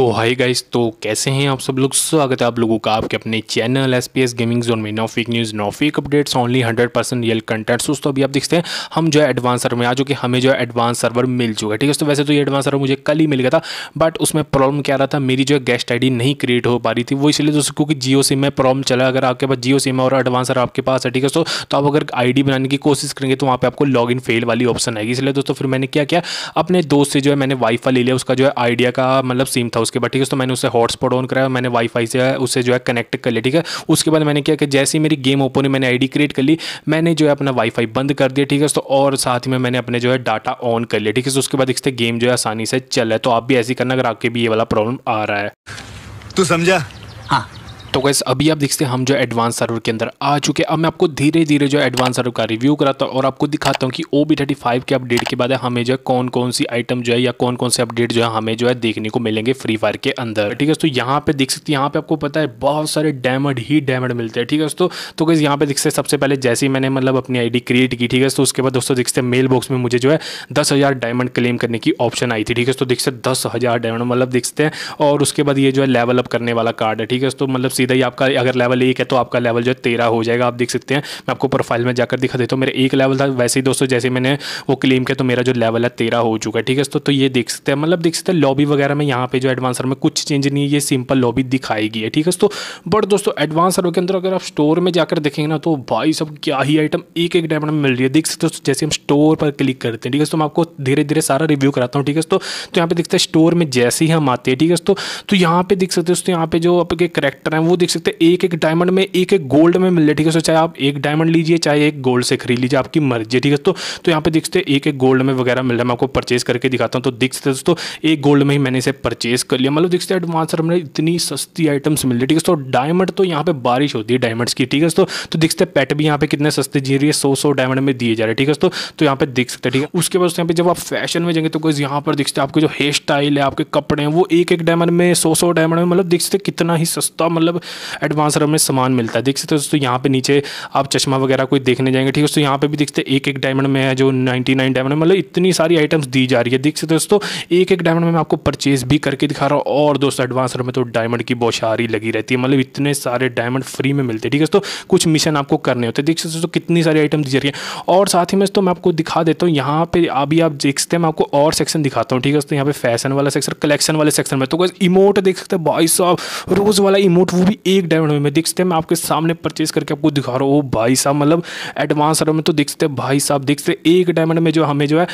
तो hi guys तो कैसे हैं आप सब लोग स्वागत है आप लोगों का आपके अपने channel S P S gaming zone में नोफिक न्यूज़ नोफिक updates only hundred percent real contents दोस्तों अभी आप देखते हैं हम जो है एडवांस सर्वर में आ चुके हमें जो है एडवांस सर्वर मिल चुका है ठीक है दोस्तों वैसे तो ये एडवांस सर्वर मुझे कल ही मिल गया था बट उसमें प्रॉब्लम क्या रहा था मेरी जो है गेस्ट आई नहीं क्रिएट हो पा रही थी वो इसलिए दोस्तों क्योंकि जियो सिम में प्रॉब्लम चला अगर आपके पास जियो सिम है और एडवांस सर आपके पास है ठीक है दोस्तों तो आप अगर आई बनाने की कोशिश करेंगे तो वहाँ पर आपको लॉग फेल वाली ऑप्शन आएगी इसलिए दोस्तों फिर मैंने क्या किया अपने दोस्त से जो है मैंने वाईफा ले लिया उसका जो है आइडिया का मतलब सिम था उसके बाद ठीक है तो मैंने उसे हॉटस्पॉट ऑन कराया मैंने वाईफाई से उसे जो है कनेक्ट कर लिया ठीक है उसके बाद मैंने क्या कि जैसे ही मेरी गेम ओपन हुई मैंने आईडी क्रिएट कर ली मैंने जो है अपना वाईफाई बंद कर दिया ठीक है तो और साथ ही में मैंने अपने जो है डाटा ऑन कर लिया ठीक है तो उसके बाद इससे गेम जो है आसानी से चल है तो आप भी ऐसी करना अगर आपके भी ये वाला प्रॉब्लम आ रहा है तो समझा हाँ तो गैस अभी आप देखते हैं हम जो एडवांस सर्वर के अंदर आ चुके हैं अब मैं आपको धीरे धीरे जो एडवांस सर्वर का रिव्यू कराता हूँ और आपको दिखाता हूँ कि ओ बी थर्टी फाइव के अपडेट के बाद हमें जो है कौन कौन सी आइटम जो है या कौन कौन से अपडेट जो है हमें जो है देखने को मिलेंगे फ्री फायर के अंदर ठीक है तो यहाँ पे देख सकते हैं यहाँ पे आपको पता है बहुत सारे डैमड ही डायमंड मिलते हैं ठीक है दोस्तों तो गैस तो यहाँ पे देखते हैं सबसे पहले जैसे ही मैंने मतलब अपनी आई क्रिएट की ठीक है तो उसके बाद दोस्तों देखते मेल बॉक्स में मुझे जो है दस हज़ार डायमंड क्लेम करने की ऑप्शन आई थी ठीक है तो सकते दस हज़ार डायमंड मतलब देखते हैं और उसके बाद ये जो है लेवल अप करने वाला कार्ड है ठीक है तो मतलब सीधा ही आपका अगर लेवल एक है तो आपका लेवल जो है तेरह हो जाएगा आप देख सकते हैं मैं आपको प्रोफाइल में जाकर दिखा देता हूँ मेरा एक लेवल था वैसे ही दोस्तों जैसे मैंने वो क्लेम किया तो मेरा जो लेवल है तेरह हो चुका है ठीक है दोस्तों तो ये देख सकते हैं मतलब देख सकते हैं लॉबी वगैरह में यहाँ पे जो एडवांसर में कुछ चेंज नहीं है ये सिंपल लॉबी दिखाई गई है ठीक है दोस्तों बट दोस्तों एडवांस के अंदर अगर आप स्टोर में जाकर देखेंगे ना तो भाई सब क्या ही आइटम एक एक डायमंड में मिल रही है देख सकते हो जैसे हम स्टोर पर क्लिक करते हैं ठीक है तो आपको धीरे धीरे सारा रिव्यू कराता हूँ ठीक है तो यहाँ पे देखते हैं स्टोर में जैसे ही हम आते हैं ठीक है तो यहाँ पे देख सकते हो यहाँ पे जो आपके करेक्टर हैं वो वो देख सकते हैं एक एक डायमंड में एक एक गोल्ड में मिल रहा है ठीक है चाहे आप एक डायमंड लीजिए चाहे एक गोल्ड से खरीद लीजिए आपकी मर्जी है ठीक है तो, तो यहाँ पे देख सकते एक एक गोल्ड में वगैरह मिल रहा है मैं आपको परचेस करके दिखाता हूँ तो देख सकते दोस्तों एक गोल्ड में ही मैंने इसे परचेस कर लिया मतलब देख सकते एडवांस हमने इतनी सस्ती आइटम्स मिल रही ठीक है तो डायमंड तो यहाँ पे बारिश होती है डायमंड्स की ठीक है तो तो देख सकते पैट भी यहाँ पे कितने सस्ते जी रही है सौ सौ डायमंड में दिए जा रहे हैं ठीक है तो यहाँ पे देख सकते ठीक है उसके बाद यहाँ पे जब आप फैशन में जाएंगे तो कोई यहाँ पर दिखते आपके जो हेयर स्टाइल है आपके कपड़े हैं वो एक एक डायमंड में सौ सौ डायमंड में मतलब देख सकते कितना ही सस्ता मतलब एडवांस रब में सामान मिलता है देख सकते हो दोस्तों यहाँ पे नीचे आप चश्मा वगैरह कोई देखने जाएंगे ठीक है दोस्तों यहाँ पे भी देखते एक एक डायमंड में है जो नाइन्टी नाइन डायमंड मतलब इतनी सारी आइटम्स दी जा रही है देख सकते दोस्तों एक एक डायमंड में मैं आपको परचेज भी करके दिखा रहा हूँ और दोस्तों एडवांस रब में तो डायमंड की बौछारी लगी रहती है मतलब इतने सारे डायमंड फ्री में मिलते हैं ठीक है दोस्तों कुछ मिशन आपको करने होते हैं देख सकते दोस्तों कितनी सारी आइटम दी जा रही है और साथ ही में मैं आपको दिखा देता हूँ यहाँ पे अभी आप देख सकते हैं मैं आपको और सेक्शन दिखाता हूँ ठीक है दोस्तों यहाँ पे फैशन वाला सेक्शन कलेक्शन वाले सेक्शन में तो इमोट देख सकते हैं बॉइस ऑफ रोज़ वाला इमोट वो भी एक डायमंड में दिखते हैं मैं आपके सामने परचेज करके आपको दिखा रहा हूँ भाई साहब मतलब एडवांस रो में तो दिखते हैं भाई साहब दिखते एक डायमंड में जो हमें जो है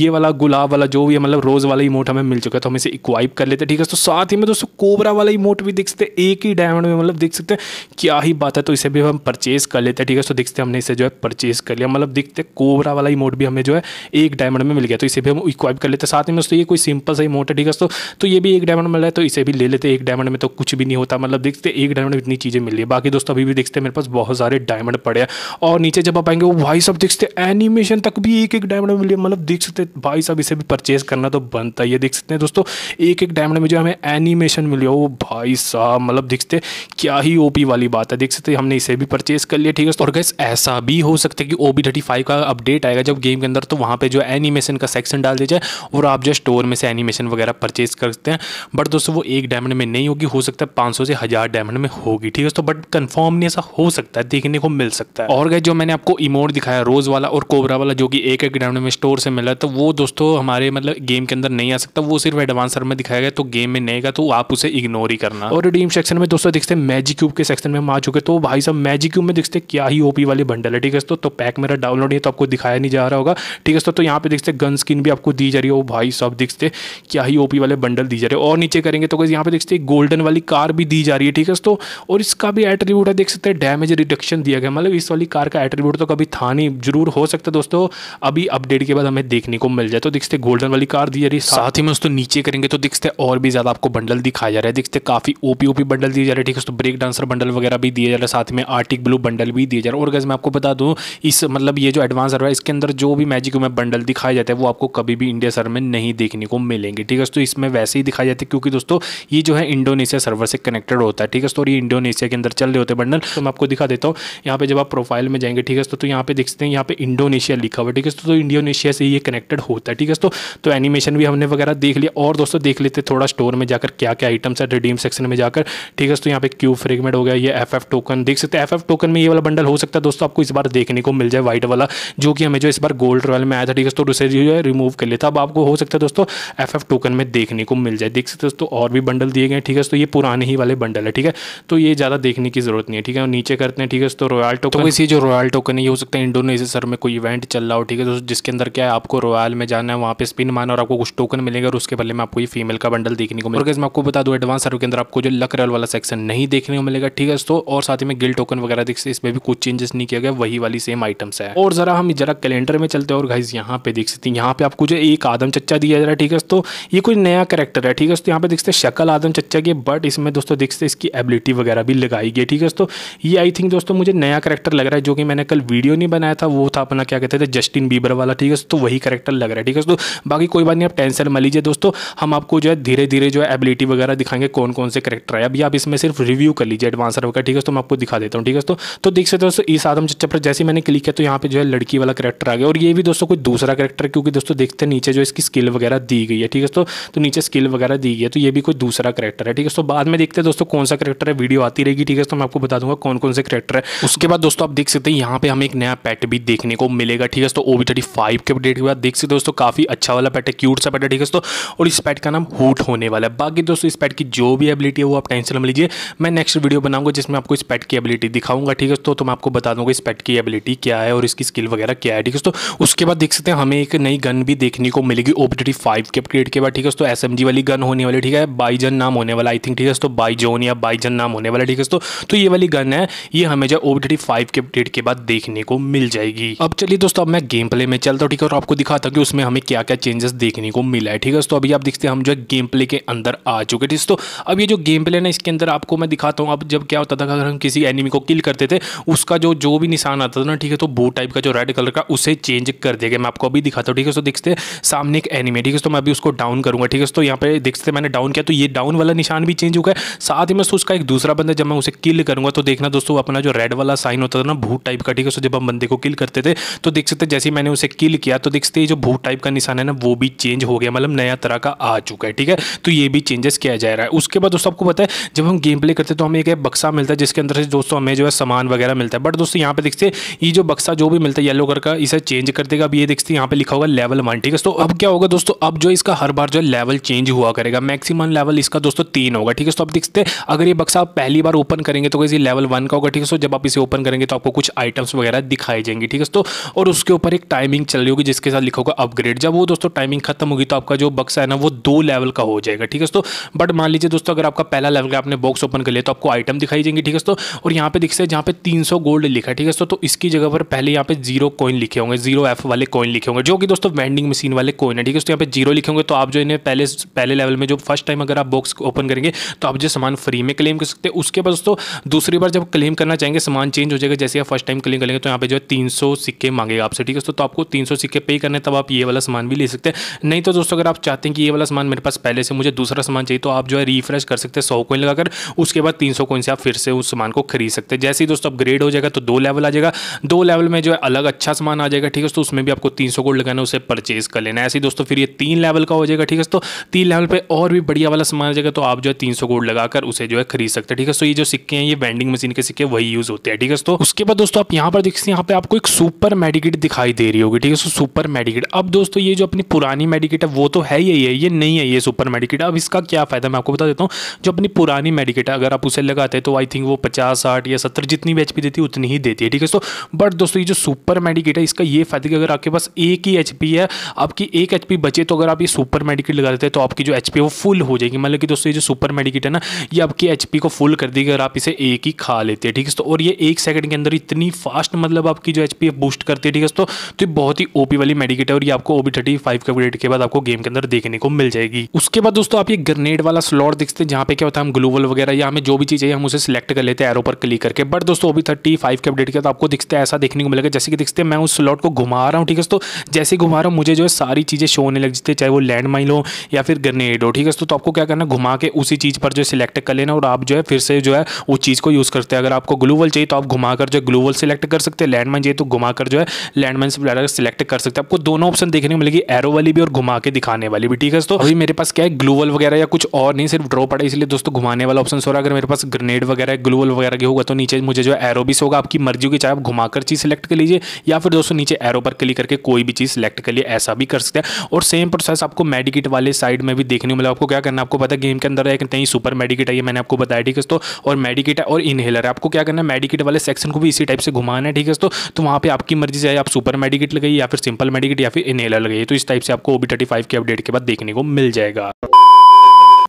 ये वाला गुलाब वाला जो भी मतलब रोज़ वाला इमोट हमें मिल चुका है तो हम इसे इक्वाइप कर लेते हैं ठीक है तो साथ ही में दोस्तों कोबरा वाला इमोट भी दिख सकते एक ही डायमंड में मतलब दिख सकते क्या ही बात है तो इसे भी हम परचेज़ कर लेते हैं ठीक है तो दिखते हमने इसे जो है परचेज़ कर लिया मतलब दिखते कोबरा वाला इमोट भी हमें जो है एक डायमंड में मिल गया तो इसे भी हम इक्वाइप कर लेते साथ ही में दोस्तों ये कोई सिंपल सा इमोट है ठीक है तो, तो ये भी एक डायमंड मिल रहा है तो इसे भी ले लेते एक डायमंड में तो कुछ भी नहीं होता मतलब दिखते एक डायमंड इतनी चीज़ें मिल रही है बाकी दोस्तों अभी भी देखते हैं मेरे पास बहुत सारे डायमंड पड़े हैं और नीचे जब आप आएंगे वो भाई सब देखते हैं एनिमेशन तक भी एक एक डायमंड मिली मतलब देख सकते हैं भाई साहब इसे भी परचेज करना तो बनता ही है देख सकते हैं दोस्तों एक एक डायमंड में जो हमें एनिमेशन मिली वो भाई साहब मतलब देखते क्या ही ओ वाली बात है देख सकते हमने इसे भी परचेज कर लिया ठीक है और गैस ऐसा भी हो सकता है कि ओ बी थर्टी फाइव का अपडेट आएगा जब गेम के अंदर तो वहाँ पर जो एनिमेशन का सेक्शन डाल दिया जाए और आप जो स्टोर में से एनिमेशन वगैरह परचेज कर सकते हैं बट दोस्तों वो एक डायमंड में नहीं होगी हो सकता है पाँच से हज़ार डायमंड देखने में होगी ठीक है तो बट कन्फर्म नहीं ऐसा हो सकता है देखने को मिल सकता है और गए जो मैंने आपको इमोट दिखाया रोज वाला और कोबरा वाला जो कि एक एक ग्राउंड में स्टोर से मिला तो वो दोस्तों हमारे मतलब गेम के अंदर नहीं आ सकता वो सिर्फ एडवांसर में दिखाया गया तो गेम में नहीं गया तो आप उसे इग्नोर ही करना और रिडीम सेक्शन में दोस्तों दिखते मैजिक क्यूब के सेक्शन में हम आ चुके तो भाई साहब मैजिक क्यूब में दिखते क्या ही ओपी वाली बंडल है ठीक है तो पैक तो मेरा डाउनलोड है तो आपको दिखाया नहीं जा रहा होगा ठीक है तो, तो यहाँ पे दिखते गन स्किन भी आपको दी जा रही है वो भाई साहब दिखते क्या ही ओपी वाले बंडल दी जा रहे हैं और नीचे करेंगे तो यहाँ पे दिखते गोल्डन वाली कार भी दी जा रही है ठीक है दोस्तों और इसका भी एट्रीब्यूट है देख सकते हैं डैमेज रिडक्शन दिया गया मतलब इस वाली कार का एट्रीब्यूट तो कभी था नहीं जरूर हो सकता है दोस्तों अभी अपडेट के बाद हमें देखने को मिल जाए तो दिखते गोल्डन वाली कार दी जा रही है साथ ही में दोस्तों नीचे करेंगे तो दिखते और भी ज़्यादा आपको बंडल दिखाया जा रहा है दिखते काफ़ी ओपी ओपी बंडल दिए जा रहे हैं ठीक है दोस्तों ब्रेक डांसर बंडल वगैरह भी दिया जा रहा है साथ में आर्टिक ब्लू बंडल भी दिया जा रहा है और गज़ मैं आपको बता दूँ इस मतलब ये जो एडवांस है इसके अंदर जो भी मैजिक में बंडल दिखाए जाते हैं वो आपको कभी भी इंडिया सर में नहीं देखने को मिलेंगे ठीक है दोस्तों इसमें वैसे ही दिखाई जाते है क्योंकि दोस्तों ये जो है इंडोनेशिया सर्वर से कनेक्टेड होता है ठीक है ठीक है स्टोरी इंडोनेशिया के अंदर चल रहे होते बंडल तो मैं आपको दिखा देता हूँ यहाँ पे जब आप प्रोफाइल में जाएंगे ठीक है तो, तो यहाँ पे देखते हैं यहाँ पे इंडोनेशिया लिखा हुआ ठीक है तो, इंडोनेशिया से ये कनेक्टेड होता है ठीक है तो तो एनिमेशन भी हमने वगैरह देख लिया और दोस्तों देख लेते थोड़ा स्टोर में जाकर क्या क्या आइटम्स है रिडीम सेक्शन में जाकर ठीक है तो यहाँ पे क्यू फ्रेगमेंट हो गया ये एफ टोकन देख सकते हैं एफ टोकन में ये वाला बंडल हो सकता है दोस्तों आपको इस बार देखने को मिल जाए व्हाइट वाला जो कि हमें जो इस बार गोल्ड रॉयल में आया था ठीक है तो उसे जो है रिमूव कर लेता था अब आपको हो सकता है दोस्तों एफ टोकन में देखने को मिल जाए देख सकते दोस्तों और भी बंडल दिए गए ठीक है तो ये पुराने ही वाले बंडल है ठीक है तो ये ज़्यादा देखने की ज़रूरत नहीं है ठीक है नीचे करते हैं ठीक है तो रॉयल टोकन तो इसी जो रॉयल टोकन है ये हो सकता है इंडोनेशिया सर में कोई इवेंट चल रहा हो ठीक है तो जिसके अंदर क्या है आपको रॉयल में जाना है वहाँ पे स्पिन माना और आपको कुछ टोकन मिलेगा और उसके बदले में आपको ये फीमेल का बंडल देखने को मिलेगा मैं आपको बता दूँ एडवांस सर्व के अंदर आपको जो लक रेल वाला सेक्शन नहीं देखने को मिलेगा ठीक है दोस्तों और साथ ही में गिल टोकन वगैरह देख इसमें भी कुछ चेंजेस नहीं किया गया वही वाली सेम आइटम्स है और जरा हम जरा कैलेंडर में चलते हैं और गाइज यहाँ पे देख सकते हैं यहाँ पे आपको जो एक आदम चच्चा दिया जा रहा है ठीक है दोस्तों ये कोई नया करेक्टर है ठीक है दोस्तों यहाँ पे देखते हैं शक्ल आदम चच्चा की बट इसमें दोस्तों देखते हैं इसकी एबिलिटी वगैरह भी लगाई गई ठीक है दोस्तों ये आई थिंक दोस्तों मुझे नया करेक्टर लग रहा है जो कि मैंने कल वीडियो नहीं बनाया था वो था अपना क्या कहते थे जस्टिन बीबर वाला ठीक है तो वही करेक्टर लग रहा है ठीक है दोस्तों बाकी कोई बात नहीं आप टेंशन मान लीजिए दोस्तों हम आपको जो है धीरे धीरे जो है एबिलिटी वगैरह दिखाएंगे कौन कौन से करेक्टर है अभी आप इसमें सिर्फ रिव्यू कर लीजिए एडवांसर वगैरह ठीक है तो मैं आपको दिखा देता हूँ ठीक है तो देख सकते दोस्तों इस आदम चच्चा पर जैसे मैंने क्लिक किया तो यहाँ पर जो है लड़की वाला करेक्टर आ गया और ये भी दोस्तों कोई दूसरा करेक्टर क्योंकि दोस्तों देखते नीचे जो इसकी स्किल वगैरह दी गई है ठीक है तो नीचे स्किल वगैरह दी गई है तो ये भी कोई दूसरा करेक्टर है ठीक है तो बाद में देखते हैं दोस्तों कौन सा करेक्टर करेक्टर है वीडियो आती रहेगी ठीक है तो मैं आपको बता दूंगा कौन कौन से करेक्टर है उसके बाद दोस्तों आप देख सकते हैं यहाँ पे हमें एक नया पैट भी देखने को मिलेगा ठीक है तो ओवी थर्टी फाइव के अपडेट के बाद देख सकते दोस्तों काफ़ी अच्छा वाला पैट है क्यूट सा पैट है ठीक है तो और इस पैट का नाम हूट होने वाला है बाकी दोस्तों इस पैट की जो भी एबिलिटी है वो आप टेंशन में लीजिए मैं नेक्स्ट वीडियो बनाऊंगा जिसमें आपको इस पैट की एबिलिटी दिखाऊंगा ठीक है तो, तो मैं आपको बता दूंगा इस पैट की एबिलिटी क्या है और इसकी स्किल वगैरह क्या है ठीक है तो उसके बाद देख सकते हैं हमें एक नई गन भी देखने को मिलेगी ओवी थर्टी फाइव के अपडेट के बाद ठीक है तो एस वाली गन होने वाली ठीक है बाईजन नाम होने वाला आई थिंक ठीक है तो बाईजोन या बाई सेक्शन नाम होने वाला ठीक है दोस्तों तो ये वाली गन है ये हमें जो ओबीडी फाइव के अपडेट के बाद देखने को मिल जाएगी अब चलिए दोस्तों अब मैं गेम प्ले में चलता हूँ ठीक है और आपको दिखाता हूँ कि उसमें हमें क्या क्या चेंजेस देखने को मिला है ठीक है दोस्तों अभी आप देखते हैं हम जो है गेम प्ले के अंदर आ चुके ठीक दोस्तों अब ये जो गेम प्ले ना इसके अंदर आपको मैं दिखाता हूँ अब जब क्या होता था अगर हम किसी एनिमी को किल करते थे उसका जो जो भी निशान आता था ना ठीक है तो बू टाइप का जो रेड कलर का उसे चेंज कर दिया गया मैं आपको अभी दिखाता हूँ ठीक है दोस्तों देखते सामने एक एनिमी ठीक है तो मैं अभी उसको डाउन करूंगा ठीक है दोस्तों यहाँ पे देखते मैंने डाउन किया तो ये डाउन वाला निशान भी चेंज हो गया साथ ही में उसका का एक दूसरा बंदा जब मैं उसे किल करूंगा तो देखना दोस्तों अपना जो रेड वाला साइन होता था ना भूत टाइप का ठीक है सो जब हम बंदे को किल करते थे तो देख सकते जैसे मैंने उसे किल किया तो देख सकते जो भूत टाइप का निशान है ना वो भी चेंज हो गया मतलब नया तरह का आ चुका है ठीक है तो ये भी चेंजेस किया जा रहा है उसके बाद दोस्तों आपको पता है जब हम गेम प्ले करते तो हमें एक बक्सा मिलता है जिसके अंदर से दोस्तों हमें जो है सामान वगैरह मिलता है बट दोस्तों यहाँ पे देखते ये जो बक्सा जो भी मिलता है येलो कलर का इसे चेंज कर देगा अब ये देखते यहाँ पे लिखा होगा लेवल वन ठीक है तो अब क्या होगा दोस्तों अब जो इसका हर बार जो लेवल चेंज हुआ करेगा मैक्सिमम लेवल इसका दोस्तों तीन होगा ठीक है तो अब देखते अगर ये बक्स आप पहली बार ओपन करेंगे तो कैसे लेवल वन का होगा ठीक है सो जब आप इसे ओपन करेंगे तो आपको कुछ आइटम्स वगैरह दिखाई जाएंगे ठीक है तो और उसके ऊपर एक टाइमिंग चल रही होगी जिसके साथ लिखा होगा अपग्रेड जब वो दोस्तों टाइमिंग खत्म होगी तो आपका जो बक्स है ना वो दो लेवल का हो जाएगा ठीक है दोस्तों बट मान लीजिए दोस्तों अगर आपका पहला लेवल का आपने बॉक्स ओपन कर लिया तो आपको आइटम दिखाई जाएंगे ठीक है दोस्तों और यहाँ पे दिख सकते जहाँ पे तीन गोल्ड लिखा है ठीक है दोस्तों तो इसकी जगह पर पहले यहाँ पे जीरो कॉइन लिखे होंगे जीरो एफ वाले कॉइन लिखे होंगे जो कि दोस्तों वेंडिंग मशीन वाले कॉइन है ठीक है दोस्तों यहाँ पे जीरो लिखे होंगे तो आप जो इन्हें पहले पहले लेवल में जो फर्स्ट टाइम अगर आप बॉक्स ओपन करेंगे तो आप जो सामान फ्री में क्लेम क्लेम कर सकते हैं उसके बाद दोस्तों दूसरी बार जब क्लेम करना चाहेंगे सामान चेंज हो जाएगा जैसे आप फर्स्ट टाइम क्लेम करेंगे तो यहाँ पे जो है तीन सिक्के मांगेगा आपसे ठीक है दोस्तों तो आपको तीन सिक्के पे करने तब आप ये वाला सामान भी ले सकते हैं नहीं तो दोस्तों अगर आप चाहते हैं कि ये वाला सामान मेरे पास पहले से मुझे दूसरा सामान चाहिए तो आप जो है रिफ्रेश कर सकते हैं सौ कोइन लगाकर उसके बाद तीन सौ से आप फिर से उस सामान को खरीद सकते हैं जैसे ही दोस्तों अपग्रेड हो जाएगा तो दो लेवल आ जाएगा दो लेवल में जो है अलग अच्छा सामान आ जाएगा ठीक है तो उसमें भी आपको तीन सौ गोल्ड लगाना उसे परचेज कर लेना ऐसे दोस्तों फिर ये तीन लेवल का हो जाएगा ठीक है तो तीन लेवल पर और भी बढ़िया वाला सामान आ जाएगा तो आप जो है तीन सौ कोड लगाकर उसे जो है खरीद सकते हैं ठीक है सो ये जो सिक्के हैं ये वेंडिंग मशीन के सिक्के वही यूज होते हैं ठीक है तो उसके बाद दोस्तों आप यहाँ पर देखते हैं यहाँ पे आपको एक सुपर मेडिकेट दिखाई दे रही होगी ठीक है सो सुपर मेडिकेट अब दोस्तों ये जो अपनी पुरानी मेडिकेट है वो तो है ही है ये नहीं है ये सुपर मेडिकेट अब इसका क्या फायदा मैं आपको बता देता हूँ जो अपनी पुरानी मेडिकेट है अगर आप उसे लगाते तो आई थिंक वो पचास साठ या सत्तर जितनी भी एच देती है उतनी ही देती है ठीक है सो बट दोस्तों ये जो सुपर मेडिकेट है इसका ये फायदा कि अगर आपके पास एक ही एच है आपकी एक एच बचे तो अगर आप ये सुपर मेडिकेट लगा देते हैं तो आपकी जो एच वो फुल हो जाएगी मतलब कि दोस्तों ये जो सुपर मेडिकेट है ना ये आपकी एच एचपी को फुल कर दी अगर आप इसे एक ही खा लेते हैं ठीक है तो और ये एक सेकंड के अंदर इतनी फास्ट मतलब आपकी जो है बूस्ट करती है ठीक है तो, तो ये बहुत ही ओपी वाली मेडिकेट है और ये आपको ओबी थर्टी फाइव के अपडेट के बाद आपको गेम के अंदर देखने को मिल जाएगी उसके बाद दोस्तों आप ये ग्रेनेड वाला स्लॉट देखते हैं जहाँ पे क्या होता है हम ग्लोबल वगैरह या हमें जो भी चीज़ है हम उसे सिलेक्ट कर लेते हैं एरो पर क्लिक करके बट दोस्तों ओबी थर्टी फाइव के अपडेट के बाद आपको दिखते ऐसा देखने को मिलेगा जैसे कि दिखते हैं मैं उस स्लॉट को घुमा रहा हूँ ठीक है तो जैसे घुमा रहा हूँ मुझे जो है सारी चीज़ें शो होने लग जाती है चाहे वो लैंड हो या फिर ग्रेनेड हो ठीक है तो, तो आपको क्या करना घुमा के उसी चीज़ पर जो सिलेक्ट कर लेना और आप जो है फिर से जो है उस चीज़ को यूज़ करते हैं अगर आपको ग्लूवल चाहिए तो आप घुमाकर जो ग्लूवल सेलेक्ट कर सकते हैं लैंडमाइन चाहिए तो घुमाकर जो है लैंडमाइन से सिलेक्ट कर सकते हैं आपको दोनों ऑप्शन देखने को मिलेगी एरो वाली भी और घुमा के दिखाने वाली भी ठीक है तो अभी मेरे पास क्या है ग्लूवल वगैरह या कुछ और नहीं सिर्फ ड्रॉ पड़ा इसलिए दोस्तों घुमाने वाला ऑप्शन हो रहा है अगर मेरे पास ग्रेनेड वगैरह ग्लूवल वगैरह की होगा तो नीचे मुझे जो है एरो भी होगा आपकी मर्जी की चाहे आप घुमाकर चीज़ सेलेक्ट कर लीजिए या फिर दोस्तों नीचे एरो पर क्लिक करके कोई भी चीज़ सेलेक्ट कर लिए ऐसा भी कर सकते हैं और सेम प्रोसेस आपको मेडिकेट वाले साइड में भी देखने को मिला आपको क्या करना आपको पता है गेम के अंदर एक नई सुपर मेडिकेट आई है मैंने आपको बताया ठीक है दोस्तों और मेडिकेट और इनहेलर आपको क्या करना है मेडिकेट वाले सेक्शन को भी इसी टाइप से घुमाना है ठीक है दोस्तों तो वहाँ पर आपकी मर्जी चाहे आप सुपर मेडिकेट लगाइए या फिर सिंपल मेडिकेट या फिर इनहेलर लगाइए तो इस टाइप से आपको ओबी थर्टी फाइव के अपडेट के बाद देखने को मिल जाएगा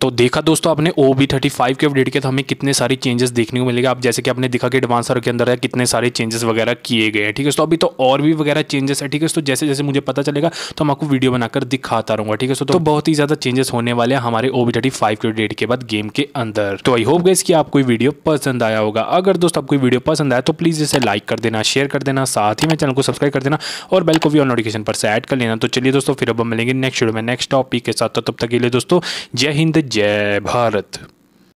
तो देखा दोस्तों आपने ओ बी थर्टी फाइव के अपडेट के तो हमें कितने सारे चेंजेस देखने को मिलेगा आप जैसे कि आपने दिखा कि एडवांसर के अंदर है कितने सारे चेंजेस वगैरह किए गए हैं ठीक है तो अभी तो और भी वगैरह चेंजेस है ठीक है तो जैसे जैसे मुझे पता चलेगा तो हम आपको वीडियो बनाकर दिखाता रहूँगा ठीक है तो, तो बहुत ही ज़्यादा चेंजेस होने वाले हैं हमारे ओ बी थर्टी फाइव के अपडेट के बाद गेम के अंदर तो आई होप गए इसकी आपको वीडियो पसंद आया होगा अगर दोस्तों आपको वीडियो पसंद आया तो प्लीज़ इसे लाइक कर देना शेयर कर देना साथ ही मैं चैनल को सब्सक्राइब कर देना और बेल को भी और नोटिफिकेशन पर से ऐड कर लेना तो चलिए दोस्तों फिर अब मिलेंगे नेक्स्ट वीडियो में नेक्स्ट टॉपिक के साथ तो तब तक के लिए दोस्तों जय हिंद जय भारत